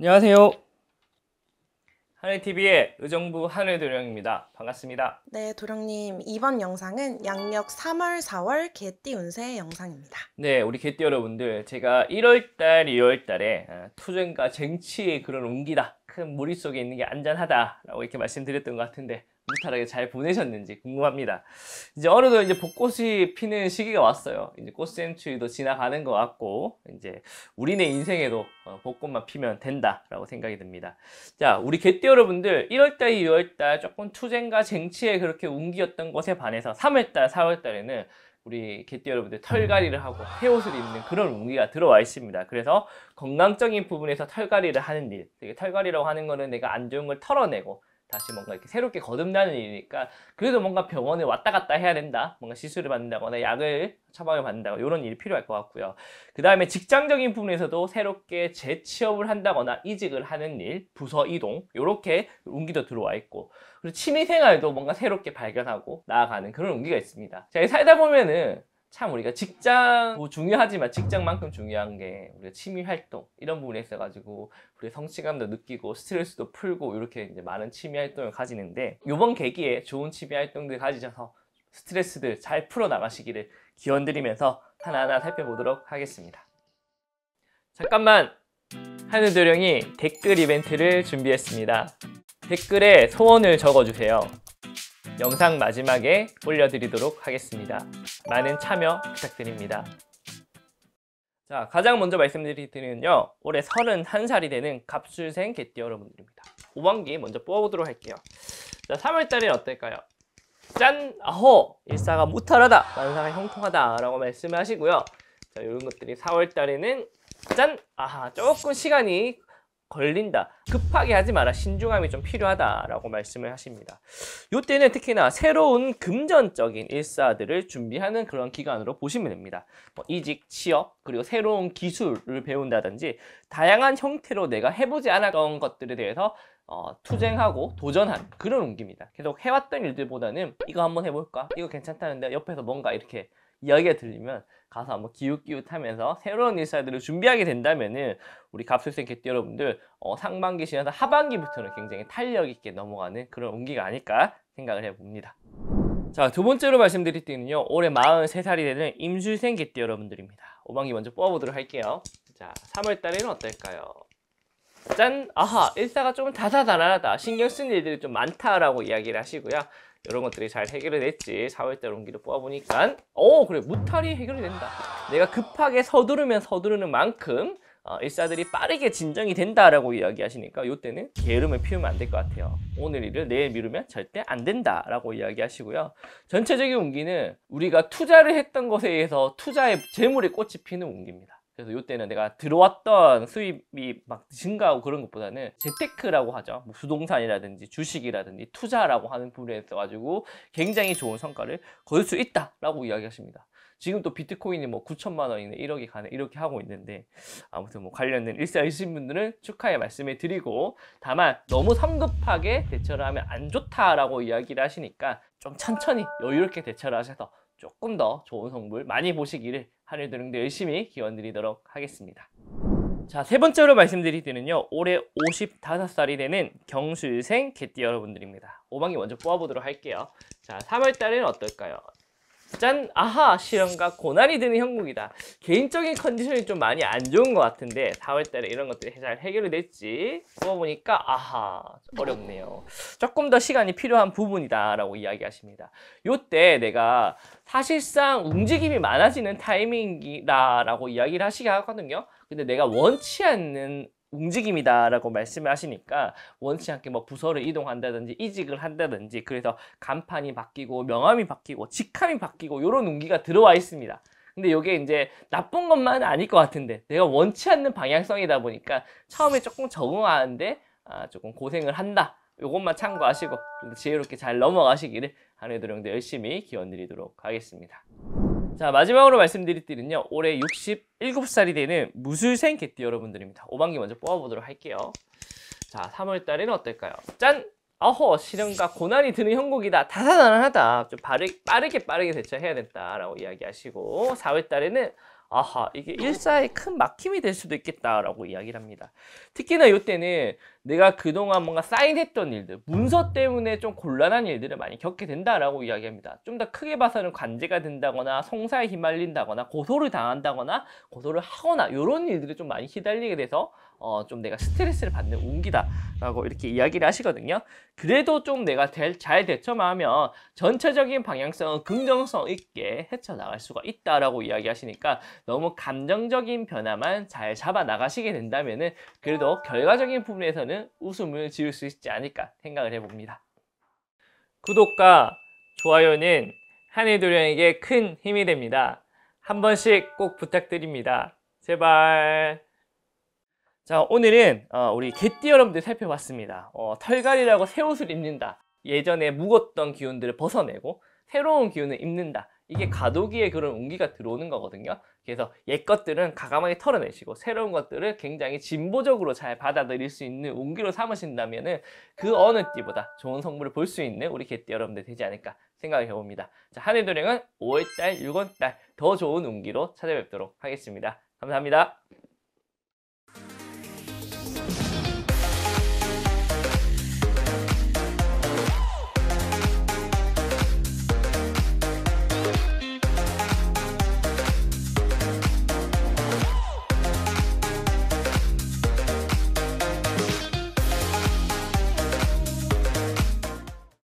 안녕하세요. 한해TV의 의정부 한해도령입니다. 반갑습니다. 네, 도령님. 이번 영상은 양력 3월, 4월 개띠 운세 영상입니다. 네, 우리 개띠 여러분들. 제가 1월달, 2월달에 아, 투쟁과 쟁취의 그런 운기다. 그만큼 속에 있는 게 안전하다라고 이렇게 말씀드렸던 것 같은데 무탈하게 잘 보내셨는지 궁금합니다. 이제 어느덧 이제 벚꽃이 피는 시기가 왔어요. 이제 꽃샘추위도 지나가는 것 같고 이제 우리네 인생에도 벚꽃만 어, 피면 된다라고 생각이 듭니다. 자, 우리 개띠 여러분들 1월달, 2월달 조금 투쟁과 쟁취에 그렇게 운기였던 것에 반해서 3월달, 4월달에는 우리 개띠 여러분들 털갈이를 음. 하고 새 옷을 입는 그런 운기가 들어와 있습니다. 그래서 건강적인 부분에서 털갈이를 하는 일, 털갈이라고 하는 거는 내가 안 좋은 걸 털어내고 다시 뭔가 이렇게 새롭게 거듭나는 일이니까 그래도 뭔가 병원에 왔다 갔다 해야 된다 뭔가 시술을 받는다거나 약을 처방을 받는다거나 이런 일이 필요할 것 같고요 그 다음에 직장적인 부분에서도 새롭게 재취업을 한다거나 이직을 하는 일 부서 이동 이렇게 운기도 들어와 있고 그리고 취미생활도 뭔가 새롭게 발견하고 나아가는 그런 운기가 있습니다 자 살다 보면은 참 우리가 직장도 뭐 중요하지만 직장만큼 중요한 게 우리가 취미 활동 이런 부분에 있어 가지고 우리 성취감도 느끼고 스트레스도 풀고 이렇게 이제 많은 취미 활동을 가지는데 요번 계기에 좋은 취미 활동들 가지셔서 스트레스들 잘 풀어 나가시기를 기원드리면서 하나하나 살펴보도록 하겠습니다. 잠깐만 하늘도령이 댓글 이벤트를 준비했습니다. 댓글에 소원을 적어주세요. 영상 마지막에 올려드리도록 하겠습니다. 많은 참여 부탁드립니다. 자, 가장 먼저 말씀드리는요. 올해 31살이 되는 갑술생 개띠 여러분들입니다. 5번기 먼저 뽑아보도록 할게요. 자, 3월달엔 어떨까요? 짠! 아호! 일사가 무탈하다! 만사가 형통하다! 라고 말씀하시고요. 자, 이런 것들이 4월달에는 짠! 아하! 조금 시간이 걸린다. 급하게 하지 마라. 신중함이 좀 필요하다라고 말씀을 하십니다. 이때는 특히나 새로운 금전적인 일사들을 준비하는 그런 기간으로 보시면 됩니다. 뭐 이직, 취업, 그리고 새로운 기술을 배운다든지 다양한 형태로 내가 해보지 않았던 것들에 대해서 어, 투쟁하고 도전한 그런 운기입니다. 계속 해왔던 일들보다는 이거 한번 해볼까? 이거 괜찮다는데 옆에서 뭔가 이렇게 이야기가 들리면 가서 한번 기웃기웃하면서 새로운 일사들을 준비하게 된다면은 우리 갑술생 개띠 여러분들 어, 상반기 지나서 하반기부터는 굉장히 탄력 있게 넘어가는 그런 운기가 아닐까 생각을 해봅니다. 자, 두 번째로 말씀드릴 때는요. 올해 43살이 되는 임술생 개띠 여러분들입니다. 오반기 먼저 뽑아보도록 할게요. 자, 3월 달에는 어떨까요? 짠! 아하! 일사가 조금 다사다난하다. 신경 쓴 일들이 좀 많다라고 이야기를 하시고요. 이런 것들이 잘 해결이 됐지 4월달 온기를 뽑아보니까 어 그래 무탈이 해결이 된다 내가 급하게 서두르면 서두르는 만큼 어, 일사들이 빠르게 진정이 된다라고 이야기하시니까 이때는 게으름을 피우면 안 될 것 같아요. 오늘 일을 내일 미루면 절대 안 된다라고 이야기하시고요. 전체적인 운기는 우리가 투자를 했던 것에 의해서 투자의 재물이 꽃이 피는 운기입니다. 그래서 이때는 내가 들어왔던 수입이 막 증가하고 그런 것보다는 재테크라고 하죠. 뭐 부동산이라든지 주식이라든지 투자라고 하는 부분에 있어가지고 굉장히 좋은 성과를 거둘 수 있다라고 이야기하십니다. 지금 또 비트코인이 뭐 9천만 원이네 1억이 가네 이렇게 하고 있는데 아무튼 뭐 관련된 일사일신 분들은 축하의 말씀을 드리고 다만 너무 성급하게 대처를 하면 안 좋다라고 이야기를 하시니까 좀 천천히 여유롭게 대처를 하셔서 조금 더 좋은 성불 많이 보시기를 하늘 드령도 열심히 기원 드리도록 하겠습니다. 자, 세 번째로 말씀드릴 때는요. 올해 55살이 되는 경술생 개띠 여러분들입니다. 오방이 먼저 뽑아보도록 할게요. 자, 3월 달에는 어떨까요? 짠! 아하! 시험과 고난이 드는 형국이다. 개인적인 컨디션이 좀 많이 안 좋은 것 같은데 4월달에 이런 것들이 잘 해결이 됐지 뽑아보니까 아하! 어렵네요. 조금 더 시간이 필요한 부분이다 라고 이야기하십니다. 요 때 내가 사실상 움직임이 많아지는 타이밍이다 라고 이야기를 하시게 하거든요. 근데 내가 원치 않는 움직임이다라고 말씀을 하시니까 원치 않게 뭐 부서를 이동한다든지 이직을 한다든지 그래서 간판이 바뀌고 명함이 바뀌고 직함이 바뀌고 이런 운기가 들어와 있습니다. 근데 이게 이제 나쁜 것만은 아닐 것 같은데 내가 원치 않는 방향성이다 보니까 처음에 조금 적응하는데 아, 조금 고생을 한다. 요것만 참고하시고 지혜롭게 잘 넘어가시기를 한해도령도 열심히 기원 드리도록 하겠습니다. 자 마지막으로 말씀드릴 띠는요 올해 67살이 되는 무술생 개띠 여러분들입니다 5반기 먼저 뽑아보도록 할게요 자 3월달에는 어떨까요? 짠! 어허 시련과 고난이 드는 형국이다 다사다난하다 좀 빠르, 빠르게 빠르게 대처해야 된다라고 이야기하시고 4월달에는 아하 이게 일사의 큰 막힘이 될 수도 있겠다라고 이야기를 합니다. 특히나 이때는 내가 그동안 뭔가 사인했던 일들 문서 때문에 좀 곤란한 일들을 많이 겪게 된다라고 이야기합니다. 좀 더 크게 봐서는 관제가 된다거나 성사에 휘말린다거나 고소를 당한다거나 고소를 하거나 이런 일들이 좀 많이 시달리게 돼서 어, 좀 내가 스트레스를 받는 운기다라고 이렇게 이야기를 하시거든요. 그래도 좀 내가 대, 잘 대처만 하면 전체적인 방향성은 긍정성 있게 헤쳐나갈 수가 있다라고 이야기하시니까 너무 감정적인 변화만 잘 잡아 나가시게 된다면은 그래도 결과적인 부분에서는 웃음을 지을 수 있지 않을까 생각을 해봅니다. 구독과 좋아요는 한일도령에게 큰 힘이 됩니다. 한 번씩 꼭 부탁드립니다. 제발. 자 오늘은 어, 우리 개띠 여러분들 살펴봤습니다 어, 털갈이라고 새 옷을 입는다 예전에 묵었던 기운들을 벗어내고 새로운 기운을 입는다 이게 가도기에 그런 운기가 들어오는 거거든요 그래서 옛 것들은 가감하게 털어내시고 새로운 것들을 굉장히 진보적으로 잘 받아들일 수 있는 운기로 삼으신다면 그 어느 띠보다 좋은 성물을 볼 수 있는 우리 개띠 여러분들 되지 않을까 생각해 봅니다 자, 한해 도령은 5월달, 6월달 더 좋은 운기로 찾아뵙도록 하겠습니다 감사합니다